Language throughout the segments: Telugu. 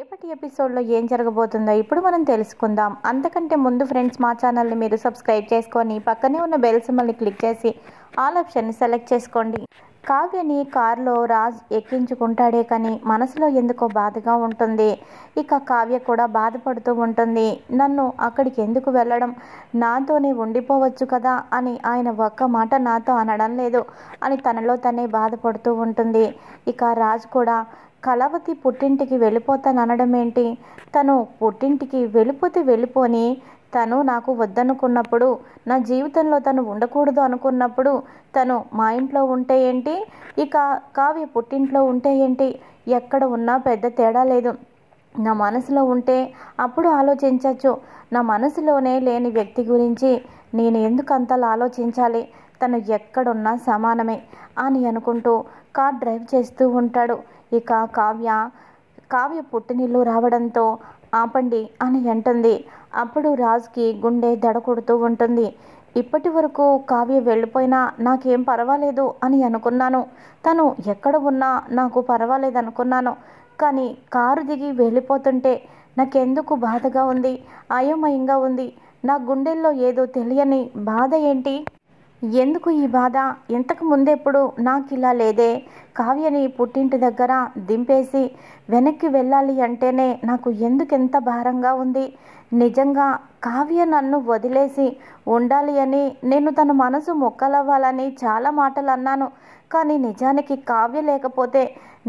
రేపటి ఎపిసోడ్లో ఏం జరగబోతుందో ఇప్పుడు మనం తెలుసుకుందాం అంతకంటే ముందు ఫ్రెండ్స్ మా ఛానల్ని మీరు సబ్స్క్రైబ్ చేసుకొని పక్కనే ఉన్న బెల్ సిమ్మల్ని క్లిక్ చేసి ఆల్ ఆప్షన్ని సెలెక్ట్ చేసుకోండి కావ్యని కారులో రాజ్ ఎక్కించుకుంటాడే కానీ మనసులో ఎందుకో బాధగా ఉంటుంది ఇక కావ్య కూడా బాధపడుతూ ఉంటుంది నన్ను అక్కడికి ఎందుకు వెళ్ళడం నాతోనే ఉండిపోవచ్చు కదా అని ఆయన ఒక్క మాట నాతో అనడం లేదు అని తనలో తనే బాధపడుతూ ఉంటుంది ఇక రాజ్ కూడా కళావతి పుట్టింటికి వెళ్ళిపోతాననడం ఏంటి తను పుట్టింటికి వెళ్ళిపోతే వెళ్ళిపోని తను నాకు వద్దనుకున్నప్పుడు నా జీవితంలో తను ఉండకూడదు అనుకున్నప్పుడు తను మా ఇంట్లో ఉంటే ఏంటి ఇక కావ్య పుట్టింట్లో ఉంటే ఏంటి ఎక్కడ ఉన్నా పెద్ద తేడా లేదు నా మనసులో ఉంటే అప్పుడు ఆలోచించవచ్చు నా మనసులోనే లేని వ్యక్తి గురించి నేను ఎందుకు అంతలా ఆలోచించాలి తను ఎక్కడున్నా సమానమే అని అనుకుంటూ కార్ డ్రైవ్ చేస్తూ ఉంటాడు ఇక కావ్య కావ్య పుట్టినిల్లు రావడంతో ఆపండి అని అంటుంది అప్పుడు రాజుకి గుండె దడకొడుతూ ఉంటుంది ఇప్పటి వరకు కావ్య వెళ్ళిపోయినా నాకేం పర్వాలేదు అని అనుకున్నాను తను ఎక్కడ ఉన్నా నాకు పర్వాలేదు అనుకున్నాను కానీ కారు దిగి వెళ్ళిపోతుంటే నాకెందుకు బాధగా ఉంది అయోమయంగా ఉంది నా గుండెల్లో ఏదో తెలియని బాధ ఏంటి ఎందుకు ఈ బాధ ఇంతకు ముందెప్పుడు నాకు ఇలా లేదే కావ్యని పుట్టింటి దగ్గర దింపేసి వెనక్కి వెళ్ళాలి అంటేనే నాకు ఎందుకెంత భారంగా ఉంది నిజంగా కావ్య నన్ను వదిలేసి ఉండాలి అని నేను తన మనసు మొక్కలవ్వాలని చాలా మాటలు అన్నాను కానీ నిజానికి కావ్య లేకపోతే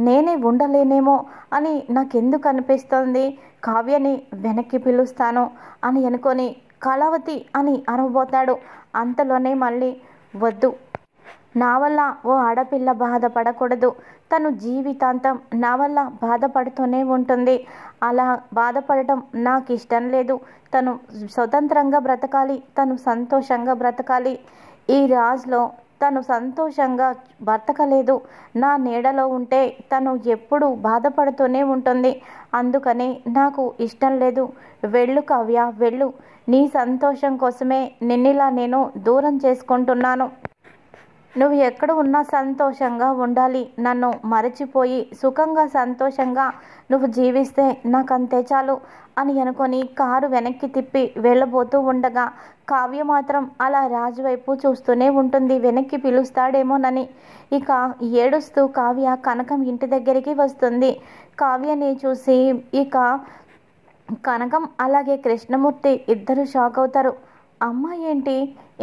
నేనే ఉండలేనేమో అని నాకెందుకు అనిపిస్తుంది కావ్యని వెనక్కి పిలుస్తాను అని అనుకొని కళావతి అని అరవబోతాడు అంతలోనే మళ్ళీ వద్దు నా వల్ల ఓ ఆడపిల్ల బాధపడకూడదు తను జీవితాంతం నా వల్ల బాధపడుతూనే ఉంటుంది అలా బాధపడటం నాకు ఇష్టం లేదు తను స్వతంత్రంగా బ్రతకాలి తను సంతోషంగా బ్రతకాలి ఈ రాజులో తను సంతోషంగా బ్రతకలేదు నా నీడలో ఉంటే తను ఎప్పుడు బాధపడుతూనే ఉంటుంది అందుకని నాకు ఇష్టం లేదు వెళ్ళు కవ్య వెళ్ళు నీ సంతోషం కోసమే నిన్నిలా నేను దూరం చేసుకుంటున్నాను నువ్వు ఎక్కడ ఉన్నా సంతోషంగా ఉండాలి నన్ను మరచిపోయి సుఖంగా సంతోషంగా నువ్వు జీవిస్తే నాకంతే చాలు అని అనుకొని కారు వెనక్కి తిప్పి వెళ్ళబోతూ ఉండగా కావ్య మాత్రం అలా రాజు వైపు చూస్తూనే ఉంటుంది వెనక్కి పిలుస్తాడేమోనని ఇక ఏడుస్తూ కావ్య కనకం ఇంటి దగ్గరికి వస్తుంది కావ్యని చూసి ఇక కనకం అలాగే కృష్ణమూర్తి ఇద్దరు షాక్ అవుతారు అమ్మాయి ఏంటి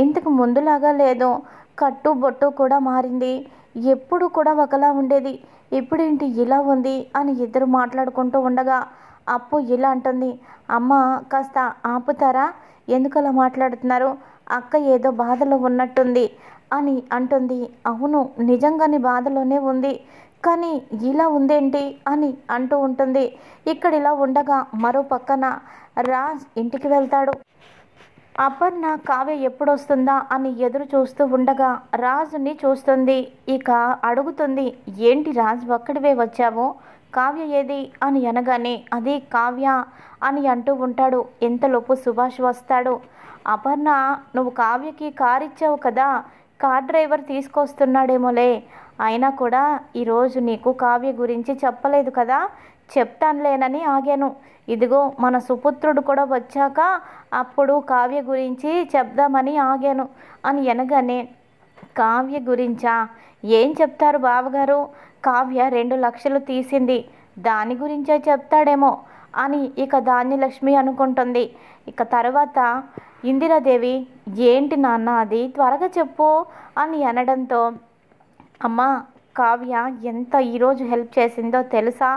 ఇంతకు ముందులాగా లేదు కట్టు బొట్టు కూడా మారింది ఎప్పుడు కూడా ఒకలా ఉండేది ఇప్పుడేంటి ఇలా ఉంది అని ఇద్దరు మాట్లాడుకుంటూ ఉండగా అప్పు ఇలా అంటుంది అమ్మ కాస్త ఆపుతారా ఎందుకు అలా మాట్లాడుతున్నారు అక్క ఏదో బాధలో ఉన్నట్టుంది అని అంటుంది అవును నిజంగానే బాధలోనే ఉంది కానీ ఇలా ఉందేంటి అని అంటూ ఉంటుంది ఇక్కడ ఇలా ఉండగా మరో పక్కన రాజ్ ఇంటికి వెళ్తాడు అపర్ణ కావ్య ఎప్పుడొస్తుందా అని ఎదురు చూస్తూ ఉండగా రాజుని చూస్తుంది ఇక అడుగుతుంది ఏంటి రాజు ఒక్కడివే వచ్చావు కావ్య ఏది అని అనగానే అది కావ్య అని అంటూ ఉంటాడు ఎంతలోపు సుభాష్ వస్తాడు అపర్ణ నువ్వు కావ్యకి కార్ ఇచ్చావు కదా కార్ డ్రైవర్ తీసుకొస్తున్నాడేమోలే అయినా కూడా ఈరోజు నీకు కావ్య గురించి చెప్పలేదు కదా చెప్తానులేనని ఆగాను ఇదిగో మన సుపుత్రుడు కూడా వచ్చాక అప్పుడు కావ్య గురించి చెప్దామని ఆగాను అని ఎనగానే కావ్య గురించా ఏం చెప్తారు బావగారు కావ్య రెండు లక్షలు తీసింది దాని గురించే చెప్తాడేమో అని ఇక ధాన్యలక్ష్మి అనుకుంటుంది ఇక తర్వాత ఇందిరాదేవి ఏంటి నాన్న అది త్వరగా చెప్పు అని అనడంతో అమ్మ కావ్య ఎంత ఈరోజు హెల్ప్ చేసిందో తెలుసా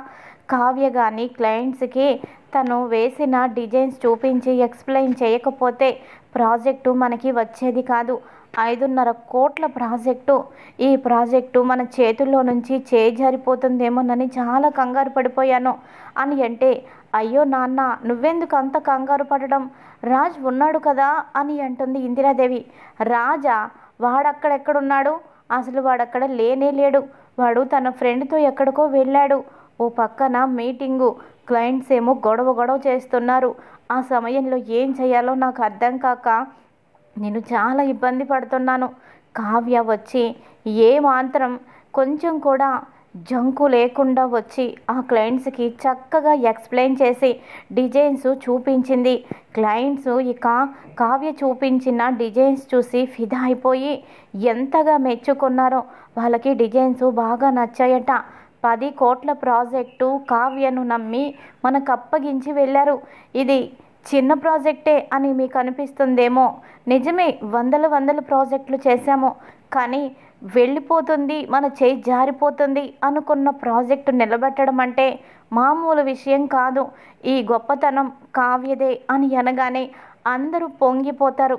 కావ్య కానీ క్లయింట్స్కి తను వేసిన డిజైన్స్ చూపించి ఎక్స్ప్లెయిన్ చేయకపోతే ప్రాజెక్టు మనకి వచ్చేది కాదు ఐదున్నర కోట్ల ప్రాజెక్టు ఈ ప్రాజెక్టు మన చేతుల్లో నుంచి చేజారిపోతుందేమోనని చాలా కంగారు పడిపోయాను అని అంటే అయ్యో నాన్న నువ్వెందుకు అంత కంగారు పడడం రాజ్ ఉన్నాడు కదా అని అంటుంది ఇందిరాదేవి రాజా వాడక్కడెక్కడున్నాడు అసలు వాడక్కడ లేనే లేడు వాడు తన ఫ్రెండ్తో ఎక్కడికో వెళ్ళాడు ఓ పక్కన మీటింగు క్లయింట్స్ ఏమో గొడవ గొడవ చేస్తున్నారు ఆ సమయంలో ఏం చేయాలో నాకు అర్థం కాక నేను చాలా ఇబ్బంది పడుతున్నాను కావ్య వచ్చి ఏ మాత్రం కొంచెం కూడా జంకు లేకుండా వచ్చి ఆ క్లయింట్స్కి చక్కగా ఎక్స్ప్లెయిన్ చేసి డిజైన్స్ చూపించింది క్లయింట్స్ ఇక కావ్య చూపించిన డిజైన్స్ చూసి ఫిదా అయిపోయి ఎంతగా మెచ్చుకున్నారో వాళ్ళకి డిజైన్స్ బాగా నచ్చాయట పది కోట్ల ప్రాజెక్టు కావ్యను నమ్మి మనకు అప్పగించి వెళ్ళారు ఇది చిన్న ప్రాజెక్టే అని మీకు అనిపిస్తుందేమో నిజమే వందల వందల ప్రాజెక్టులు చేశాము కానీ వెళ్ళిపోతుంది మన చేయి జారిపోతుంది అనుకున్న ప్రాజెక్టు నిలబెట్టడం అంటే మామూలు విషయం కాదు ఈ గొప్పతనం కావ్యదే అని అనగానే అందరూ పొంగిపోతారు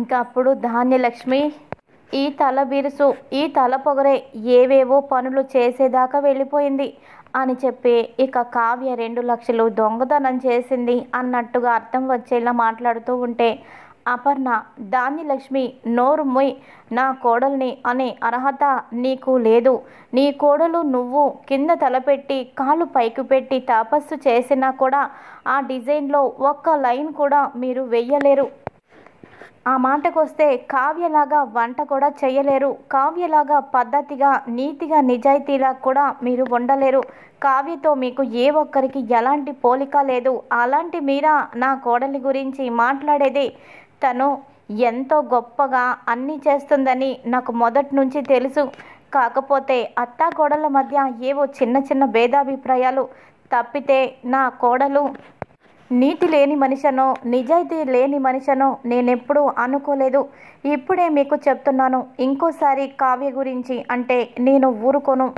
ఇంకా అప్పుడు ధాన్యలక్ష్మి ఈ తల బిరుసు ఈ తల పొగరే ఏవేవో పనులు చేసేదాకా వెళ్ళిపోయింది అని చెప్పి ఇక కావ్య రెండు లక్షలు దొంగతనం చేసింది అన్నట్టుగా అర్థం వచ్చేలా మాట్లాడుతూ ఉంటే అపర్ణ ధాన్యలక్ష్మి నోరుముయ్ నా కోడల్ని అనే అర్హత నీకు లేదు నీ కోడలు నువ్వు కింద తలపెట్టి కాళ్ళు పైకి పెట్టి తపస్సు చేసినా కూడా ఆ డిజైన్లో ఒక్క లైన్ కూడా మీరు వెయ్యలేరు ఆ మాటకొస్తే కావ్యలాగా వంట కూడా చేయలేరు కావ్యలాగా పద్ధతిగా నీతిగా నిజాయితీలా కూడా మీరు ఉండలేరు కావ్యతో మీకు ఏ ఒక్కరికి ఎలాంటి పోలిక లేదు అలాంటి మీరా నా కోడలి గురించి మాట్లాడేది తను ఎంతో గొప్పగా అన్నీ చేస్తుందని నాకు మొదటి నుంచి తెలుసు కాకపోతే అత్తా కోడళ్ళ మధ్య ఏవో చిన్న చిన్న భేదాభిప్రాయాలు తప్పితే నా కోడలు నీతి లేని మనిషనో నిజాయితీ లేని మనిషనో నేనెప్పుడూ అనుకోలేదు ఇప్పుడే మీకు చెప్తున్నాను ఇంకోసారి కావ్య గురించి అంటే నేను ఊరుకోను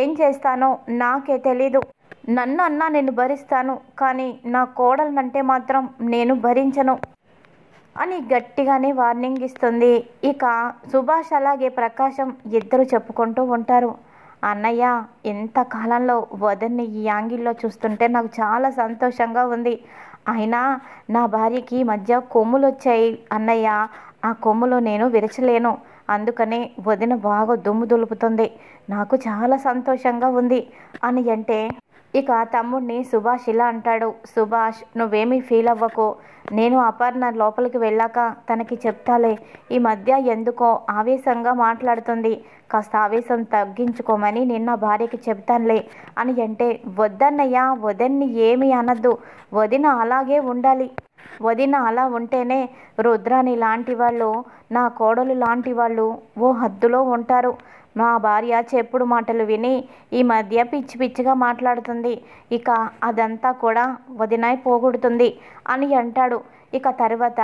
ఏం చేస్తానో నాకే తెలీదు నన్ను అన్నా నేను భరిస్తాను కానీ నా కోడలనంటే మాత్రం నేను భరించను అని గట్టిగానే వార్నింగ్ ఇస్తుంది ఇక సుభాష్ అలాగే ప్రకాశం ఇద్దరు చెప్పుకుంటూ ఉంటారు అన్నయ్య కాలంలో వదన్ని ఈ యాంగిల్లో చూస్తుంటే నాకు చాలా సంతోషంగా ఉంది అయినా నా భార్యకి మధ్య కొమ్ములు వచ్చాయి అన్నయ్య ఆ కొమ్ములు నేను విరచలేను అందుకనే వదిన బాగా దుమ్ము దులుపుతుంది నాకు చాలా సంతోషంగా ఉంది అని అంటే ఇక తమ్ముడిని సుభాష్ ఇలా అంటాడు సుభాష్ నువ్వేమీ ఫీల్ అవ్వకు నేను అపర్ణ లోపలికి వెళ్ళాక తనకి చెప్తాలే ఈ మధ్య ఎందుకో ఆవేశంగా మాట్లాడుతుంది కాస్త ఆవేశం తగ్గించుకోమని నిన్న భార్యకి చెప్తానులే అని అంటే వద్దన్నయ్యా వదన్ని ఏమి అనద్దు వదిన అలాగే ఉండాలి వదిన అలా ఉంటేనే రుద్రాని లాంటి వాళ్ళు నా కోడలు లాంటి వాళ్ళు ఓ హద్దులో ఉంటారు మా భార్య చెప్పుడు మాటలు విని ఈ మధ్య పిచ్చి పిచ్చిగా మాట్లాడుతుంది ఇక అదంతా కూడా వదినాయి పోగొడుతుంది అని అంటాడు ఇక తర్వాత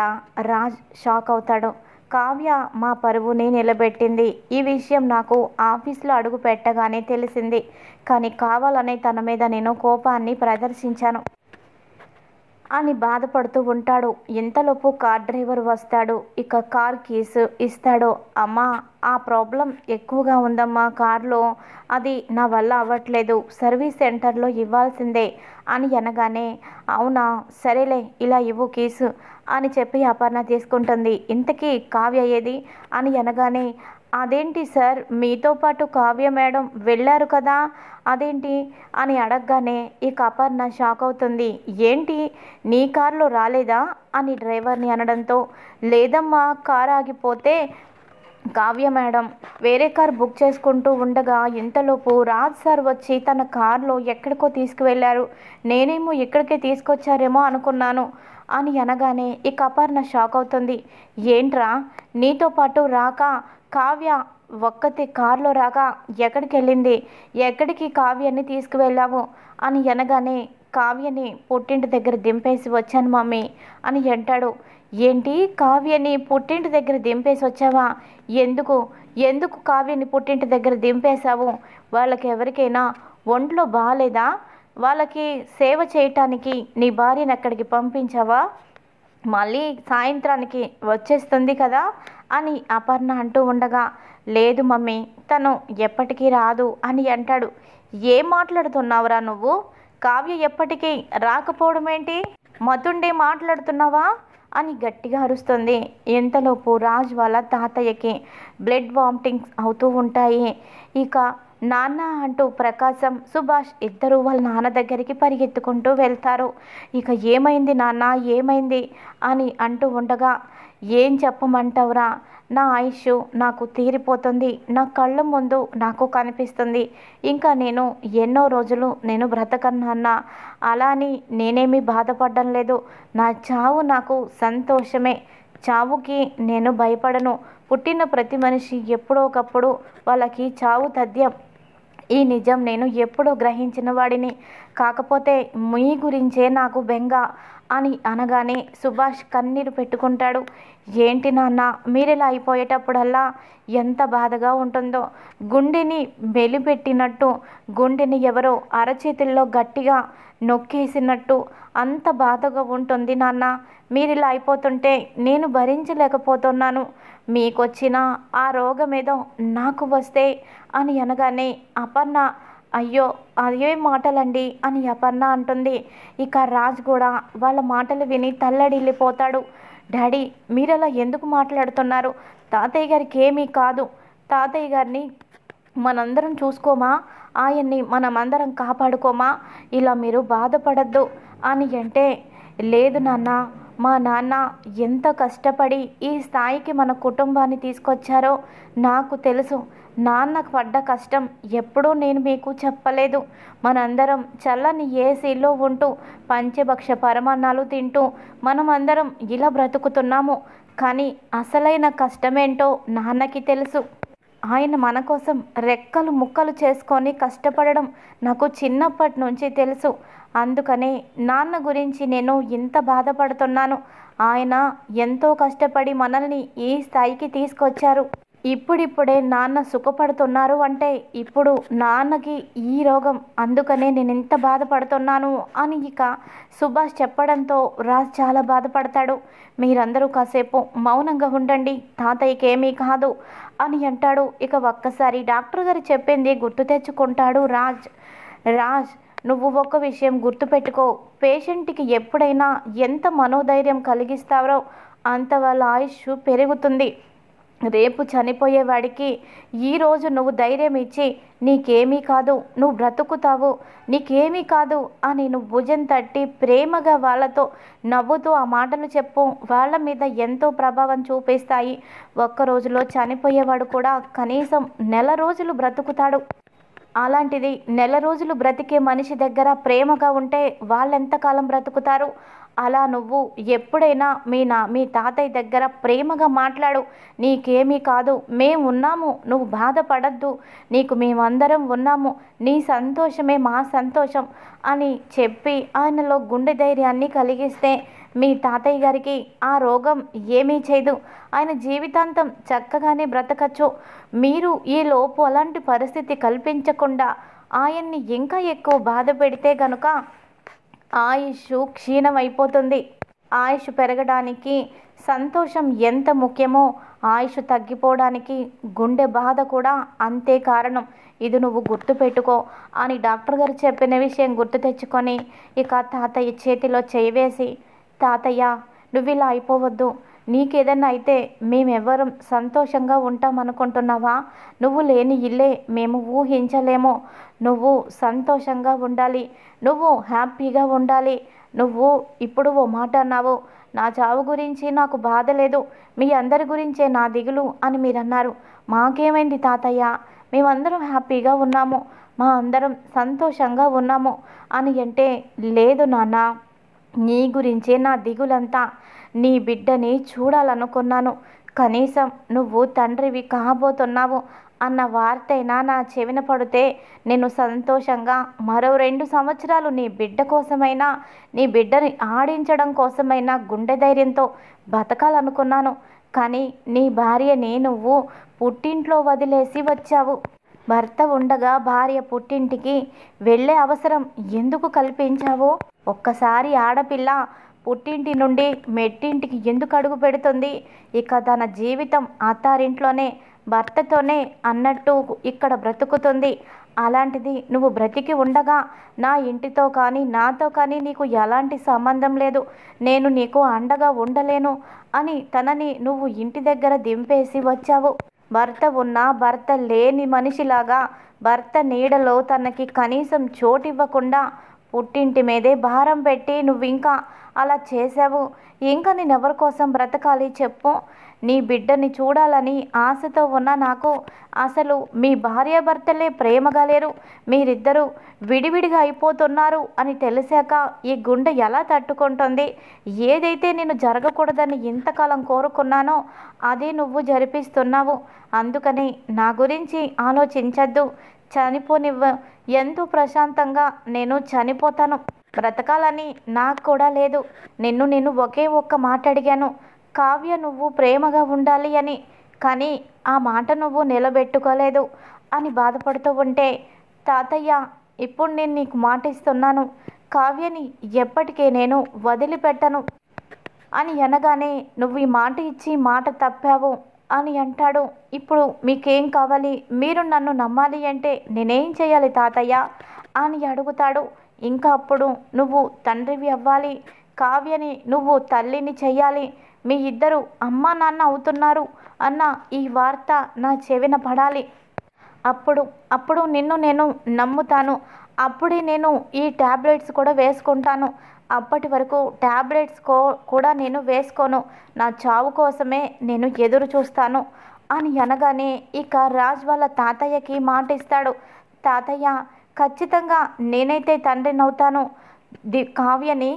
రాజ్ షాక్ అవుతాడు కావ్య మా పరువుని నిలబెట్టింది ఈ విషయం నాకు ఆఫీస్లో అడుగు పెట్టగానే తెలిసింది కానీ కావాలనే తన మీద నేను కోపాన్ని ప్రదర్శించాను అని బాధపడుతూ ఉంటాడు ఇంతలోపు కార్ డ్రైవర్ వస్తాడు ఇక కార్ కీస్ ఇస్తాడు అమ్మా ఆ ప్రాబ్లం ఎక్కువగా ఉందమ్మా కార్లో అది నా వల్ల అవ్వట్లేదు సర్వీస్ సెంటర్లో ఇవ్వాల్సిందే అని అనగానే అవునా సరేలే ఇలా ఇవ్వు కీసు అని చెప్పి అపర్ణ తీసుకుంటుంది ఇంతకీ కావ్య ఏది అని అనగానే అదేంటి సార్ మీతో పాటు కావ్య మేడం వెళ్ళారు కదా అదేంటి అని అడగగానే ఇక అపర్ణ షాక్ అవుతుంది ఏంటి నీ కారులో రాలేదా అని డ్రైవర్ని అనడంతో లేదమ్మా కారు ఆగిపోతే కావ్య మేడం వేరే కార్ బుక్ చేసుకుంటూ ఉండగా ఇంతలోపు రాజ్ సార్ వచ్చి తన కార్లో ఎక్కడికో తీసుకువెళ్ళారు నేనేమో ఇక్కడికే తీసుకొచ్చారేమో అనుకున్నాను అని అనగానే ఇక అపర్ణ షాక్ అవుతుంది ఏంట్రా నీతో పాటు రాక కావ్య ఒక్కతే కారులో రాగా ఎక్కడికి వెళ్ళింది ఎక్కడికి కావ్యాన్ని తీసుకువెళ్ళావు అని అనగానే కావ్యని పుట్టింటి దగ్గర దింపేసి వచ్చాను మమ్మీ అని అంటాడు ఏంటి కావ్యని పుట్టింటి దగ్గర దింపేసి వచ్చావా ఎందుకు ఎందుకు కావ్యని పుట్టింటి దగ్గర దింపేశావు ఎవరికైనా ఒంట్లో బాగాలేదా వాళ్ళకి సేవ చేయటానికి నీ భార్యను అక్కడికి పంపించావా మళ్ళీ సాయంత్రానికి వచ్చేస్తుంది కదా అని అపర్ణ అంటూ ఉండగా లేదు మమ్మీ తను ఎప్పటికీ రాదు అని అంటాడు ఏం మాట్లాడుతున్నావురా నువ్వు కావ్య ఎప్పటికీ రాకపోవడం ఏంటి మతుండే మాట్లాడుతున్నావా అని గట్టిగా అరుస్తుంది ఇంతలోపు రాజు వాళ్ళ తాతయ్యకి బ్లడ్ వామిటింగ్స్ అవుతూ ఉంటాయి ఇక నాన్న అంటూ ప్రకాశం సుభాష్ ఇద్దరు వాళ్ళ నాన్న దగ్గరికి పరిగెత్తుకుంటూ వెళ్తారు ఇక ఏమైంది నాన్న ఏమైంది అని అంటూ ఉండగా ఏం చెప్పమంటావురా నా ఆయుష్ నాకు తీరిపోతుంది నా కళ్ళ ముందు నాకు కనిపిస్తుంది ఇంకా నేను ఎన్నో రోజులు నేను బ్రతకన్నాన్న అలా అని నేనేమి బాధపడడం లేదు నా చావు నాకు సంతోషమే చావుకి నేను భయపడను పుట్టిన ప్రతి మనిషి ఎప్పుడో ఒకప్పుడు వాళ్ళకి చావు తథ్యం ఈ నిజం నేను ఎప్పుడో గ్రహించిన వాడిని కాకపోతే మీ గురించే నాకు బెంగ అని అనగానే సుభాష్ కన్నీరు పెట్టుకుంటాడు ఏంటి నాన్న మీరిలా అయిపోయేటప్పుడల్లా ఎంత బాధగా ఉంటుందో గుండెని మెలిపెట్టినట్టు గుండెని ఎవరో అరచేతుల్లో గట్టిగా నొక్కేసినట్టు అంత బాధగా ఉంటుంది నాన్న మీరు ఇలా అయిపోతుంటే నేను భరించలేకపోతున్నాను మీకొచ్చిన ఆ రోగమేదో నాకు వస్తే అని అనగానే అపర్ణ అయ్యో అదే మాటలండి అని అపర్ణ అంటుంది ఇక రాజ్ కూడా వాళ్ళ మాటలు విని తల్లడిల్లిపోతాడు డాడీ మీరలా ఎందుకు మాట్లాడుతున్నారు తాతయ్య గారికి ఏమీ కాదు తాతయ్య గారిని మనందరం చూసుకోమా ఆయన్ని మనమందరం కాపాడుకోమా ఇలా మీరు బాధపడద్దు అని అంటే లేదు నాన్న మా నాన్న ఎంత కష్టపడి ఈ స్థాయికి మన కుటుంబాన్ని తీసుకొచ్చారో నాకు తెలుసు నాన్నకు పడ్డ కష్టం ఎప్పుడూ నేను మీకు చెప్పలేదు మనందరం చల్లని ఏసీలో ఉంటూ పంచభక్ష పరమాన్నాలు తింటూ మనం అందరం ఇలా బ్రతుకుతున్నాము కానీ అసలైన కష్టమేంటో నాన్నకి తెలుసు ఆయన మన కోసం రెక్కలు ముక్కలు చేసుకొని కష్టపడడం నాకు చిన్నప్పటి నుంచి తెలుసు అందుకనే నాన్న గురించి నేను ఇంత బాధపడుతున్నాను ఆయన ఎంతో కష్టపడి మనల్ని ఈ స్థాయికి తీసుకొచ్చారు ఇప్పుడిప్పుడే నాన్న సుఖపడుతున్నారు అంటే ఇప్పుడు నాన్నకి ఈ రోగం అందుకనే నేను ఎంత బాధపడుతున్నాను అని ఇక సుభాష్ చెప్పడంతో రాజ్ చాలా బాధపడతాడు మీరందరూ కాసేపు మౌనంగా ఉండండి తాతయ్యకి ఏమీ కాదు అని అంటాడు ఇక ఒక్కసారి డాక్టర్ గారు చెప్పింది గుర్తు తెచ్చుకుంటాడు రాజ్ రాజ్ నువ్వు ఒక విషయం గుర్తుపెట్టుకో పేషెంట్కి ఎప్పుడైనా ఎంత మనోధైర్యం కలిగిస్తావో అంత వాళ్ళ ఆయుష్ పెరుగుతుంది రేపు చనిపోయేవాడికి ఈరోజు నువ్వు ధైర్యం ఇచ్చి నీకేమీ కాదు నువ్వు బ్రతుకుతావు నీకేమీ కాదు అని నువ్వు భుజం తట్టి ప్రేమగా వాళ్ళతో నవ్వుతూ ఆ మాటలు చెప్పు వాళ్ళ మీద ఎంతో ప్రభావం చూపిస్తాయి ఒక్క రోజులో చనిపోయేవాడు కూడా కనీసం నెల రోజులు బ్రతుకుతాడు అలాంటిది నెల రోజులు బ్రతికే మనిషి దగ్గర ప్రేమగా ఉంటే వాళ్ళెంతకాలం బ్రతుకుతారు అలా నువ్వు ఎప్పుడైనా మీ నా మీ తాతయ్య దగ్గర ప్రేమగా మాట్లాడు నీకేమీ కాదు మేము ఉన్నాము నువ్వు బాధపడద్దు నీకు మేమందరం ఉన్నాము నీ సంతోషమే మా సంతోషం అని చెప్పి ఆయనలో గుండె ధైర్యాన్ని కలిగిస్తే మీ తాతయ్య గారికి ఆ రోగం ఏమీ చేయదు ఆయన జీవితాంతం చక్కగానే బ్రతకచ్చు మీరు ఈ లోపు అలాంటి పరిస్థితి కల్పించకుండా ఆయన్ని ఇంకా ఎక్కువ బాధ పెడితే గనుక ఆయుష్ క్షీణమైపోతుంది ఆయుష్ పెరగడానికి సంతోషం ఎంత ముఖ్యమో ఆయుష్ తగ్గిపోవడానికి గుండె బాధ కూడా అంతే కారణం ఇది నువ్వు గుర్తుపెట్టుకో అని డాక్టర్ గారు చెప్పిన విషయం గుర్తు తెచ్చుకొని ఇక తాతయ్య చేతిలో చేయి వేసి తాతయ్య నువ్వు ఇలా అయిపోవద్దు నీకేదన్నా అయితే మేమెవ్వరం సంతోషంగా ఉంటామనుకుంటున్నావా నువ్వు లేని ఇల్లే మేము ఊహించలేము నువ్వు సంతోషంగా ఉండాలి నువ్వు హ్యాపీగా ఉండాలి నువ్వు ఇప్పుడు ఓ మాట అన్నావు నా చావు గురించి నాకు బాధ లేదు మీ అందరి గురించే నా దిగులు అని మీరన్నారు మాకేమైంది తాతయ్య మేమందరం హ్యాపీగా ఉన్నాము మా అందరం సంతోషంగా ఉన్నాము అని అంటే లేదు నాన్న నీ గురించే నా దిగులంతా నీ బిడ్డని చూడాలనుకున్నాను కనీసం నువ్వు తండ్రివి కాబోతున్నావు అన్న వార్తైనా నా చెవిన పడితే నేను సంతోషంగా మరో రెండు సంవత్సరాలు నీ బిడ్డ కోసమైనా నీ బిడ్డని ఆడించడం కోసమైనా గుండె ధైర్యంతో బతకాలనుకున్నాను కానీ నీ భార్యని నువ్వు పుట్టింట్లో వదిలేసి వచ్చావు భర్త ఉండగా భార్య పుట్టింటికి వెళ్ళే అవసరం ఎందుకు కల్పించావు ఒక్కసారి ఆడపిల్ల పుట్టింటి నుండి మెట్టింటికి ఎందుకు అడుగు పెడుతుంది ఇక తన జీవితం అత్తారింట్లోనే భర్తతోనే అన్నట్టు ఇక్కడ బ్రతుకుతుంది అలాంటిది నువ్వు బ్రతికి ఉండగా నా ఇంటితో కానీ నాతో కానీ నీకు ఎలాంటి సంబంధం లేదు నేను నీకు అండగా ఉండలేను అని తనని నువ్వు ఇంటి దగ్గర దింపేసి వచ్చావు భర్త ఉన్నా భర్త లేని మనిషిలాగా భర్త నీడలో తనకి కనీసం చోటివ్వకుండా పుట్టింటి మీదే భారం పెట్టి నువ్వు ఇంకా అలా చేసావు ఇంకా నేను ఎవరి కోసం బ్రతకాలి చెప్పు నీ బిడ్డని చూడాలని ఆశతో ఉన్న నాకు అసలు మీ భార్యాభర్తలే ప్రేమగా లేరు మీరిద్దరూ విడివిడిగా అయిపోతున్నారు అని తెలిసాక ఈ గుండె ఎలా తట్టుకుంటుంది ఏదైతే నేను జరగకూడదని ఇంతకాలం కోరుకున్నానో అదే నువ్వు జరిపిస్తున్నావు అందుకని నా గురించి ఆలోచించద్దు చనిపోనివ్వ ఎంతో ప్రశాంతంగా నేను చనిపోతాను బ్రతకాలని నాకు కూడా లేదు నిన్ను నేను ఒకే ఒక్క మాట అడిగాను కావ్య నువ్వు ప్రేమగా ఉండాలి అని కానీ ఆ మాట నువ్వు నిలబెట్టుకోలేదు అని బాధపడుతూ ఉంటే తాతయ్య ఇప్పుడు నేను నీకు మాట ఇస్తున్నాను కావ్యని ఎప్పటికే నేను వదిలిపెట్టను అని అనగానే నువ్వు ఈ మాట ఇచ్చి మాట తప్పావు అని అంటాడు ఇప్పుడు మీకేం కావాలి మీరు నన్ను నమ్మాలి అంటే నేనేం చేయాలి తాతయ్య అని అడుగుతాడు ఇంకా అప్పుడు నువ్వు తండ్రివి అవ్వాలి కావ్యని నువ్వు తల్లిని చెయ్యాలి మీ ఇద్దరు అమ్మా నాన్న అవుతున్నారు అన్న ఈ వార్త నా చెవిన పడాలి అప్పుడు అప్పుడు నిన్ను నేను నమ్ముతాను అప్పుడే నేను ఈ ట్యాబ్లెట్స్ కూడా వేసుకుంటాను అప్పటి వరకు ట్యాబ్లెట్స్ కో కూడా నేను వేసుకోను నా చావు కోసమే నేను ఎదురు చూస్తాను అని అనగానే ఇక రాజ్ వాళ్ళ తాతయ్యకి మాట ఇస్తాడు తాతయ్య ఖచ్చితంగా నేనైతే తండ్రినవుతాను ది కావ్యని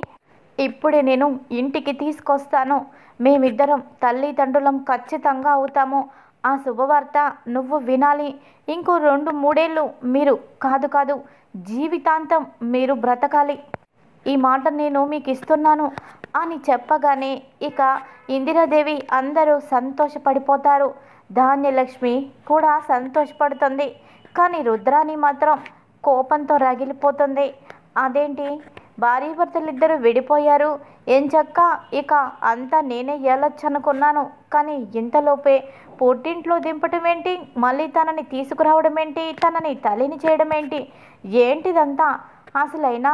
ఇప్పుడే నేను ఇంటికి తీసుకొస్తాను మేమిద్దరం తల్లిదండ్రులం ఖచ్చితంగా అవుతాము ఆ శుభవార్త నువ్వు వినాలి ఇంకో రెండు మూడేళ్ళు మీరు కాదు కాదు జీవితాంతం మీరు బ్రతకాలి ఈ మాట నేను మీకు ఇస్తున్నాను అని చెప్పగానే ఇక ఇందిరాదేవి అందరూ సంతోషపడిపోతారు ధాన్యలక్ష్మి కూడా సంతోషపడుతుంది కానీ రుద్రాని మాత్రం కోపంతో రగిలిపోతుంది అదేంటి భర్తలిద్దరూ విడిపోయారు ఎంచక్క ఇక అంతా నేనే ఏలొచ్చనుకున్నాను కానీ ఇంతలోపే పుట్టింట్లో దింపటం ఏంటి మళ్ళీ తనని తీసుకురావడం ఏంటి తనని తల్లిని చేయడం ఏంటి ఏంటిదంతా అసలైనా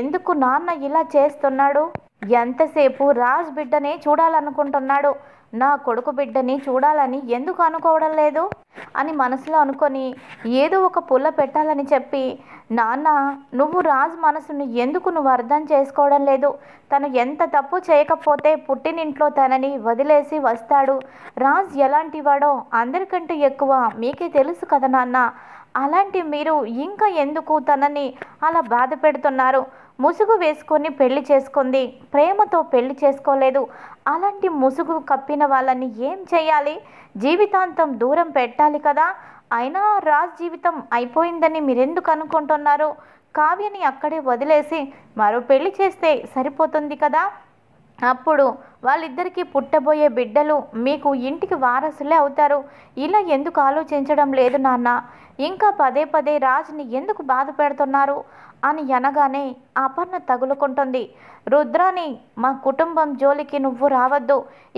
ఎందుకు నాన్న ఇలా చేస్తున్నాడు ఎంతసేపు రాజ్ బిడ్డనే చూడాలనుకుంటున్నాడు నా కొడుకు బిడ్డని చూడాలని ఎందుకు అనుకోవడం లేదు అని మనసులో అనుకొని ఏదో ఒక పుల్ల పెట్టాలని చెప్పి నాన్న నువ్వు రాజు మనసును ఎందుకు నువ్వు అర్థం చేసుకోవడం లేదు తను ఎంత తప్పు చేయకపోతే పుట్టినింట్లో తనని వదిలేసి వస్తాడు రాజ్ ఎలాంటి వాడో అందరికంటే ఎక్కువ మీకే తెలుసు కదా నాన్న అలాంటి మీరు ఇంకా ఎందుకు తనని అలా బాధ పెడుతున్నారు ముసుగు వేసుకొని పెళ్లి చేసుకుంది ప్రేమతో పెళ్లి చేసుకోలేదు అలాంటి ముసుగు కప్పిన వాళ్ళని ఏం చేయాలి జీవితాంతం దూరం పెట్టాలి కదా అయినా రాజ్ జీవితం అయిపోయిందని మీరెందుకు అనుకుంటున్నారు కావ్యని అక్కడే వదిలేసి మరో పెళ్లి చేస్తే సరిపోతుంది కదా అప్పుడు వాళ్ళిద్దరికీ పుట్టబోయే బిడ్డలు మీకు ఇంటికి వారసులే అవుతారు ఇలా ఎందుకు ఆలోచించడం లేదు నాన్న ఇంకా పదే పదే రాజుని ఎందుకు బాధ పెడుతున్నారు అని అనగానే అపర్ణ తగులుకుంటుంది రుద్రాని మా కుటుంబం జోలికి నువ్వు రావద్దు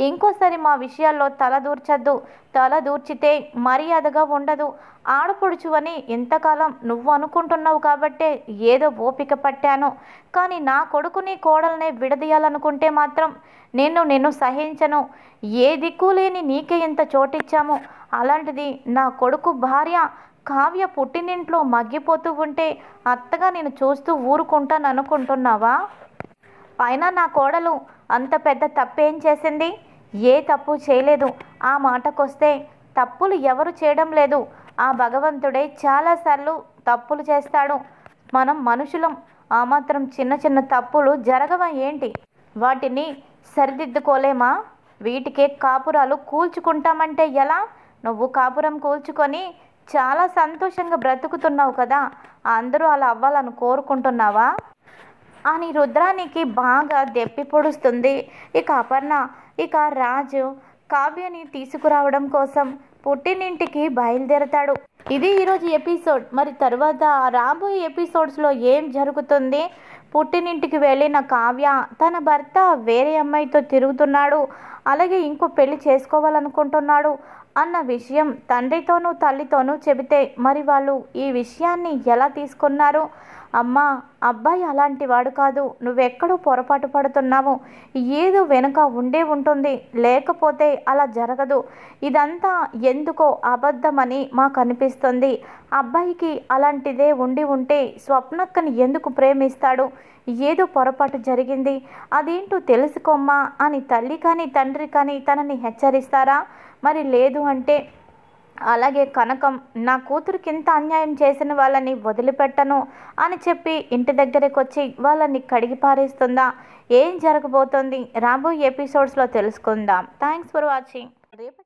ఇంకోసారి మా విషయాల్లో తల తలదూర్చితే తల దూర్చితే మర్యాదగా ఉండదు ఆడపడుచువని ఇంతకాలం నువ్వు అనుకుంటున్నావు కాబట్టే ఏదో ఓపిక పట్టాను కానీ నా కొడుకుని కోడల్నే విడదీయాలనుకుంటే మాత్రం నేను నిన్ను సహించను ఏ దిక్కు లేని నీకే ఇంత చోటిచ్చాము అలాంటిది నా కొడుకు భార్య కావ్య పుట్టినింట్లో మగ్గిపోతూ ఉంటే అత్తగా నేను చూస్తూ ఊరుకుంటాను అనుకుంటున్నావా అయినా నా కోడలు అంత పెద్ద తప్పేం చేసింది ఏ తప్పు చేయలేదు ఆ మాటకొస్తే తప్పులు ఎవరు చేయడం లేదు ఆ భగవంతుడే చాలాసార్లు తప్పులు చేస్తాడు మనం మనుషులం ఆ మాత్రం చిన్న చిన్న తప్పులు జరగవా ఏంటి వాటిని సరిదిద్దుకోలేమా వీటికే కాపురాలు కూల్చుకుంటామంటే ఎలా నువ్వు కాపురం కూల్చుకొని చాలా సంతోషంగా బ్రతుకుతున్నావు కదా అందరూ అలా అవ్వాలని కోరుకుంటున్నావా అని రుద్రానికి బాగా దెప్పి పొడుస్తుంది ఇక అపర్ణ ఇక రాజు కావ్యని తీసుకురావడం కోసం పుట్టినింటికి బయలుదేరతాడు ఇది ఈరోజు ఎపిసోడ్ మరి తర్వాత రాబోయే ఎపిసోడ్స్లో ఏం జరుగుతుంది పుట్టినింటికి వెళ్ళిన కావ్య తన భర్త వేరే అమ్మాయితో తిరుగుతున్నాడు అలాగే ఇంకో పెళ్లి చేసుకోవాలనుకుంటున్నాడు అన్న విషయం తండ్రితోనూ తల్లితోనూ చెబితే మరి వాళ్ళు ఈ విషయాన్ని ఎలా తీసుకున్నారు అమ్మా అబ్బాయి అలాంటి వాడు కాదు నువ్వెక్కడో పొరపాటు పడుతున్నావు ఏదో వెనుక ఉండే ఉంటుంది లేకపోతే అలా జరగదు ఇదంతా ఎందుకో అబద్ధమని మాకు అనిపిస్తుంది అబ్బాయికి అలాంటిదే ఉండి ఉంటే స్వప్నక్కని ఎందుకు ప్రేమిస్తాడు ఏదో పొరపాటు జరిగింది అదేంటో తెలుసుకోమ్మా అని తల్లి కానీ తండ్రి కానీ తనని హెచ్చరిస్తారా మరి లేదు అంటే అలాగే కనకం నా కూతురికి ఇంత అన్యాయం చేసిన వాళ్ళని వదిలిపెట్టను అని చెప్పి ఇంటి దగ్గరికి వచ్చి వాళ్ళని కడిగి పారేస్తుందా ఏం జరగబోతోంది రాబోయే ఎపిసోడ్స్లో తెలుసుకుందాం థ్యాంక్స్ ఫర్ వాచింగ్ రేపు